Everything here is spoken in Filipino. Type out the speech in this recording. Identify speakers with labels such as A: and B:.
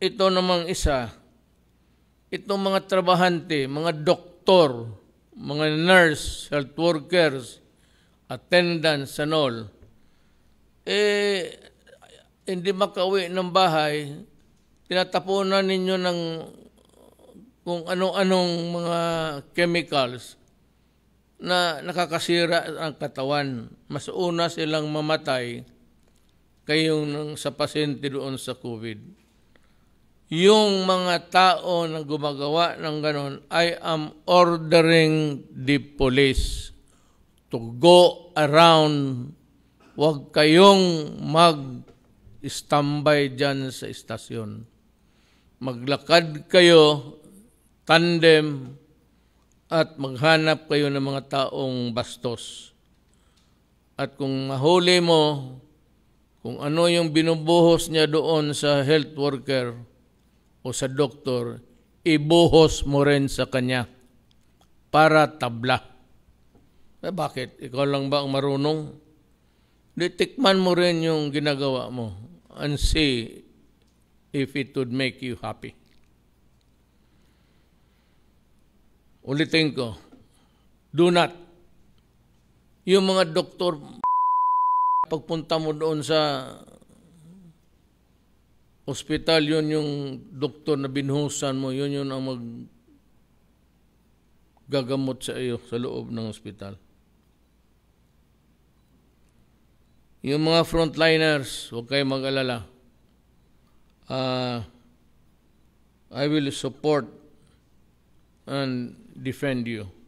A: ito namang isa, itong mga trabahante, mga doktor, mga nurse, health workers, attendants, and all, eh, hindi makauwi ng bahay, tinatapunan ninyo ng kung ano-anong mga chemicals na nakakasira ang katawan. Mas una silang mamatay kayong sa pasyente doon sa COVID yung mga tao na gumagawa ng ganon, I am ordering the police to go around. Huwag kayong mag-standby dyan sa istasyon. Maglakad kayo, tandem, at maghanap kayo ng mga taong bastos. At kung mahuli mo, kung ano yung binubuhos niya doon sa health worker, o sa doktor, ibuhos mo rin sa kanya para tabla. Eh bakit? Ikaw lang ba ang marunong? Ditikman mo rin yung ginagawa mo and see if it would make you happy. Ulitin ko, do not. Yung mga doktor, pagpunta mo doon sa ospital, yun yung doktor na binuhusan mo, yun yun ang mag gagamot sa iyo sa loob ng ospital. Yung mga frontliners, huwag kayo mag-alala. Uh, I will support and defend you.